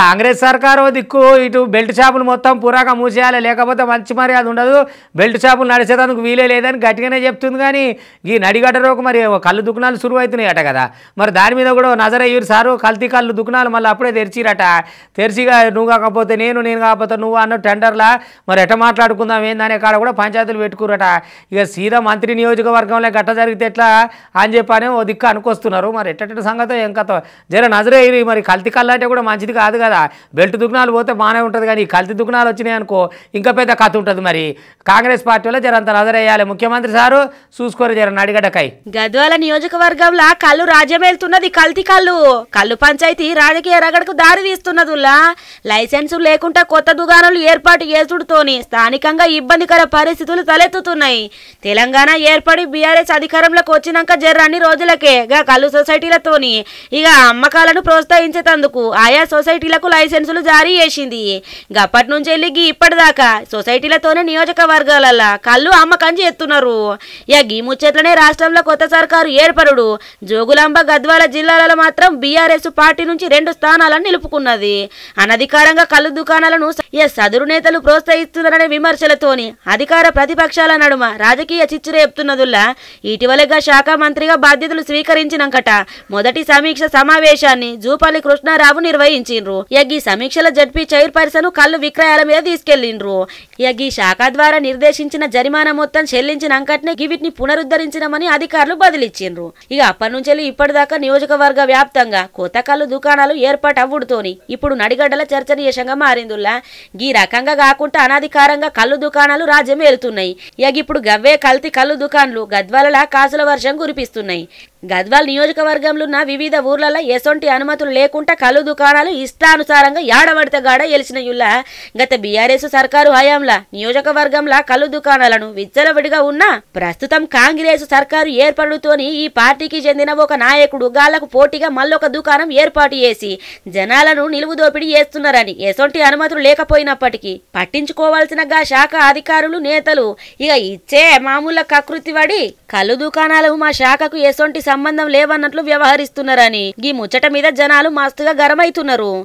కాంగ్రెస్ సర్కారు దిక్కు ఇటు బెల్ట్ షాపులు మొత్తం పురాక మూసేయాలి లేకపోతే మంచి మర్యాద ఉండదు బెల్ట్ షాపులు నడిచేదానికి వీలే లేదని గట్టిగానే చెప్తుంది కానీ ఈ నడిగడ రోగ మరి కళ్ళు దుకుణాలు సురువు అవుతున్నాయట కదా మరి దాని మీద కూడా నజర అయ్యారు సారు కల్తీ కళ్ళు దుకుణాలు మళ్ళీ అప్పుడే తెరిచిరట తెరిచిగా నువ్వు కాకపోతే నేను నేను కాకపోతే నువ్వు అన్న టెండర్లా మరి ఎట మాట్లాడుకుందాం ఏందనే కాడ కూడా పంచాయతీలు పెట్టుకురట ఇక సీదా మంత్రి నియోజకవర్గంలో గట్ట జరిగితే ఎట్లా అని చెప్పానే ఓ దిక్కు అనుకొస్తున్నారు మరి ఎట్ట సంగతి ఇంకా జర నజరే మరి కల్తీ కళ్ళు అంటే కూడా మంచిది కాదు కాదు కదా బెల్ట్ దుగ్నాలు పోతే బాగానే ఉంటుంది కానీ కల్తి దుగ్నాలు వచ్చినాయి అనుకో ఇంకా పెద్ద కథ ఉంటుంది మరి కాంగ్రెస్ పార్టీలో జరంత నజరేయాలి ముఖ్యమంత్రి సారు చూసుకోరు జర అడిగడకాయ గద్వాల నియోజకవర్గంలో కళ్ళు రాజ్యమేలుతున్నది కల్తీ కళ్ళు కళ్ళు పంచాయతీ రాజకీయ రగడకు దారి తీస్తున్నది లైసెన్సు లేకుండా కొత్త దుకాణాలు ఏర్పాటు చేసుడుతోని స్థానికంగా ఇబ్బందికర పరిస్థితులు తలెత్తుతున్నాయి తెలంగాణ ఏర్పడి బీఆర్ఎస్ అధికారంలోకి వచ్చినాక అన్ని రోజులకే గా కళ్ళు సొసైటీలతోని ఇక అమ్మకాలను ప్రోత్సహించేతందుకు ఆయా సొసైటీ సొసైటీలకు లైసెన్సులు జారీ చేసింది గప్పటి నుంచి వెళ్ళి ఇప్పటిదాకా సొసైటీలతోనే నియోజకవర్గాలలో కళ్ళు అమ్మకం చేస్తున్నారు ఇక గీ ముచ్చట్లనే రాష్ట్రంలో కొత్త సర్కారు ఏర్పడుడు జోగులాంబ గద్వాల జిల్లాలలో మాత్రం బీఆర్ఎస్ పార్టీ నుంచి రెండు స్థానాలను నిలుపుకున్నది అనధికారంగా కళ్ళు దుకాణాలను సదురు నేతలు ప్రోత్సహిస్తున్నారనే విమర్శలతోని అధికార ప్రతిపక్షాల నడుమ రాజకీయ చిచ్చు రేపుతున్నదుల్లా ఇటీవలగా శాఖ మంత్రిగా బాధ్యతలు స్వీకరించినాకట మొదటి సమీక్ష సమావేశాన్ని జూపల్లి కృష్ణారావు నిర్వహించింది చేసిండ్రు ఇక ఈ సమీక్షల జడ్పీ చైర్ కళ్ళు విక్రయాల మీద తీసుకెళ్లిండ్రు ఇక ఈ శాఖ ద్వారా నిర్దేశించిన జరిమానా మొత్తం చెల్లించినాకనే గివిటిని పునరుద్ధరించినమని అధికారులు బదిలిచ్చిండ్రు ఇక అప్పటి నుంచి ఇప్పటిదాకా నియోజకవర్గ వ్యాప్తంగా కొత్త కళ్ళు దుకాణాలు ఏర్పాటు అవ్వుడుతోని ఇప్పుడు నడిగడ్డల చర్చనీయంగా మారిందుల్లా ఈ రకంగా కాకుండా అనాధికారంగా కళ్ళు దుకాణాలు రాజ్యం వెళ్తున్నాయి ఇక ఇప్పుడు గవ్వే కల్తీ కళ్ళు దుకాణాలు గద్వాలలా కాసుల వర్షం కురిపిస్తున్నాయి గద్వాల్ నియోజకవర్గంలోన్న వివిధ ఊర్లలో ఎసొంటి అనుమతులు లేకుండా కళ్ళు దుకాణాలు ఇష్టానుసారంగా ఏడబడితే గాడ ఎలిసిన యుల్ల గత బీఆర్ఎస్ సర్కారు హయాంలా నియోజకవర్గంలో కళ్ళు దుకాణాలను విచ్చలవిడిగా ఉన్నా ప్రస్తుతం కాంగ్రెస్ సర్కారు ఏర్పడుతోని ఈ పార్టీకి చెందిన ఒక నాయకుడు గాళ్లకు పోటీగా మళ్ళొక దుకాణం ఏర్పాటు చేసి జనాలను నిలువు దోపిడీ చేస్తున్నారని ఎసొంటి అనుమతులు లేకపోయినప్పటికీ పట్టించుకోవాల్సిన గా శాఖ అధికారులు నేతలు ఇక ఇచ్చే మామూలు కకృతి పడి కళ్ళు దుకాణాలు మా శాఖకు ఎసొంటి సంబంధం లేవన్నట్లు వ్యవహరిస్తున్నారని ఈ ముచ్చట మీద జనాలు మస్తుగా గరమైతున్నారు